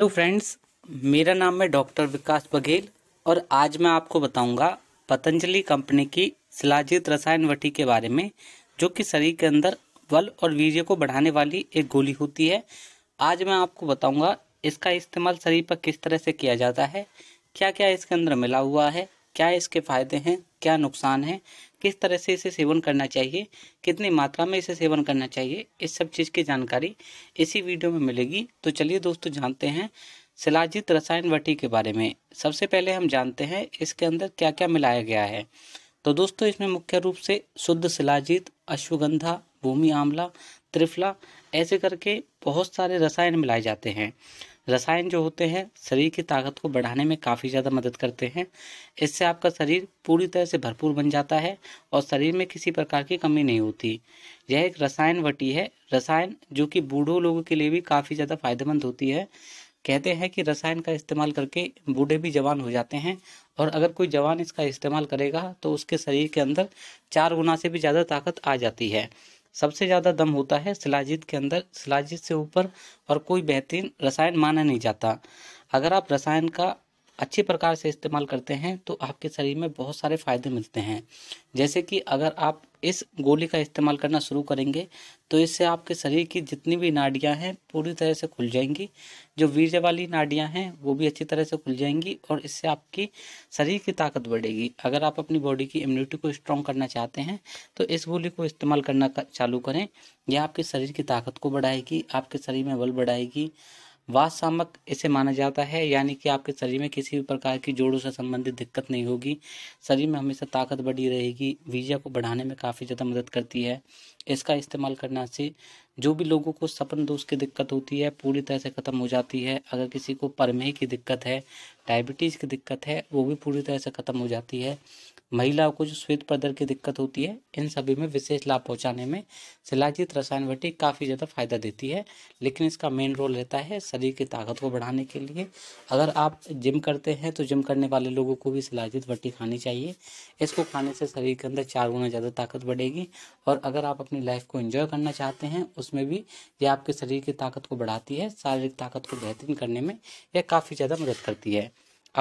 hello तो friends मेरा नाम है डॉक्टर विकास बघेल और आज मैं आपको बताऊंगा पतंजलि कंपनी की सिलाजित रसायन वटी के बारे में जो कि शरीर के अंदर बल और वीर्य को बढ़ाने वाली एक गोली होती है आज मैं आपको बताऊंगा इसका इस्तेमाल शरीर पर किस तरह से किया जाता है क्या क्या इसके अंदर मिला हुआ है क्या इसके फ़ायदे हैं क्या नुकसान है किस तरह से इसे सेवन करना चाहिए कितनी मात्रा में इसे सेवन करना चाहिए इस सब चीज़ की जानकारी इसी वीडियो में मिलेगी तो चलिए दोस्तों जानते हैं शिलाजित रसायन वटी के बारे में सबसे पहले हम जानते हैं इसके अंदर क्या क्या मिलाया गया है तो दोस्तों इसमें मुख्य रूप से शुद्ध सिलाजित अश्वगंधा भूमि आंवला त्रिफला ऐसे करके बहुत सारे रसायन मिलाए जाते हैं रसायन जो होते हैं शरीर की ताकत को बढ़ाने में काफ़ी ज़्यादा मदद करते हैं इससे आपका शरीर पूरी तरह से भरपूर बन जाता है और शरीर में किसी प्रकार की कमी नहीं होती यह एक रसायन वटी है रसायन जो कि बूढ़ों लोगों के लिए भी काफ़ी ज़्यादा फायदेमंद होती है कहते हैं कि रसायन का इस्तेमाल करके बूढ़े भी जवान हो जाते हैं और अगर कोई जवान इसका इस्तेमाल करेगा तो उसके शरीर के अंदर चार गुना से भी ज़्यादा ताकत आ जाती है सबसे ज़्यादा दम होता है शिलाजीत के अंदर शिलाजीत से ऊपर और कोई बेहतरीन रसायन माना नहीं जाता अगर आप रसायन का अच्छे प्रकार से इस्तेमाल करते हैं तो आपके शरीर में बहुत सारे फायदे मिलते हैं जैसे कि अगर आप इस गोली का इस्तेमाल करना शुरू करेंगे तो इससे आपके शरीर की जितनी भी नाड़ियाँ हैं पूरी तरह से खुल जाएंगी जो वीर्य वाली नाड़ियाँ हैं वो भी अच्छी तरह से खुल जाएंगी और इससे आपकी शरीर की ताकत बढ़ेगी अगर आप अपनी बॉडी की इम्यूनिटी को स्ट्रॉन्ग करना चाहते हैं तो इस गोली को इस्तेमाल करना चालू करें यह आपके शरीर की ताकत को बढ़ाएगी आपके शरीर में बल बढ़ाएगी वासामक इसे माना जाता है यानी कि आपके शरीर में किसी भी प्रकार की जोड़ों से संबंधित दिक्कत नहीं होगी शरीर में हमेशा ताकत बढ़ी रहेगी वीजा को बढ़ाने में काफ़ी ज़्यादा मदद करती है इसका इस्तेमाल करना से जो भी लोगों को सपन दोष की दिक्कत होती है पूरी तरह से ख़त्म हो जाती है अगर किसी को परमेह की दिक्कत है डायबिटीज़ की दिक्कत है वो भी पूरी तरह से ख़त्म हो जाती है महिलाओं को जो श्वेत पदर की दिक्कत होती है इन सभी में विशेष लाभ पहुंचाने में सिलाजित रसायन भट्टी काफ़ी ज़्यादा फायदा देती है लेकिन इसका मेन रोल रहता है शरीर की ताकत को बढ़ाने के लिए अगर आप जिम करते हैं तो जिम करने वाले लोगों को भी सिलाजित भट्टी खानी चाहिए इसको खाने से शरीर के अंदर चार गुना ज़्यादा ताकत बढ़ेगी और अगर आप अपनी लाइफ को इन्जॉय करना चाहते हैं उस उसमें भी ये आपके शरीर की ताकत को बढ़ाती है शारीरिक ताकत को बेहतरीन करने में यह काफ़ी ज़्यादा मदद करती है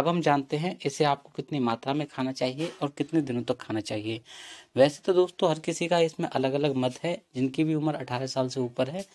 अब हम जानते हैं इसे आपको कितनी मात्रा में खाना चाहिए और कितने दिनों तक खाना चाहिए वैसे तो दोस्तों हर किसी का इसमें अलग अलग मत है जिनकी भी उम्र अठारह साल से ऊपर है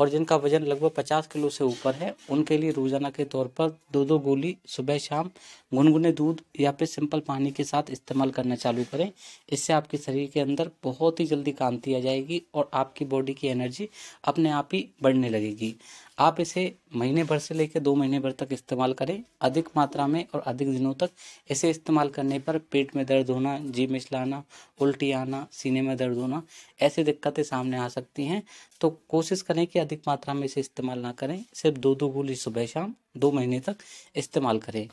और जिनका वजन लगभग पचास किलो से ऊपर है उनके लिए रोजाना के तौर पर दो दो गोली सुबह शाम गुनगुने दूध या फिर सिंपल पानी के साथ इस्तेमाल करना चालू करें इससे आपके शरीर के अंदर बहुत ही जल्दी कांति आ जाएगी और आपकी बॉडी की एनर्जी अपने आप ही बढ़ने लगेगी आप इसे महीने भर से लेकर दो महीने भर तक इस्तेमाल करें अधिक मात्रा में और अधिक दिनों तक इसे इस्तेमाल करने पर पेट में दर्द होना जी मिचलाना उल्टी आना सीने में दर्द होना ऐसी दिक्कतें सामने आ सकती हैं तो कोशिश करें कि अधिक मात्रा में इसे इस्तेमाल ना करें सिर्फ दो दो गोली सुबह शाम दो महीने तक इस्तेमाल करें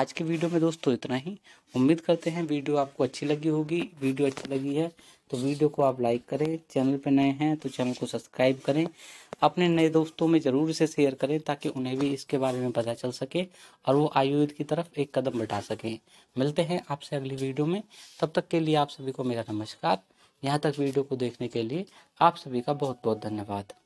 आज की वीडियो में दोस्तों इतना ही उम्मीद करते हैं वीडियो आपको अच्छी लगी होगी वीडियो अच्छी लगी है तो वीडियो को आप लाइक करें चैनल पर नए हैं तो चैनल को सब्सक्राइब करें अपने नए दोस्तों में ज़रूर इसे शेयर करें ताकि उन्हें भी इसके बारे में पता चल सके और वो आयुर्वेद की तरफ एक कदम बढ़ा सकें मिलते हैं आपसे अगली वीडियो में तब तक के लिए आप सभी को मेरा नमस्कार यहाँ तक वीडियो को देखने के लिए आप सभी का बहुत बहुत धन्यवाद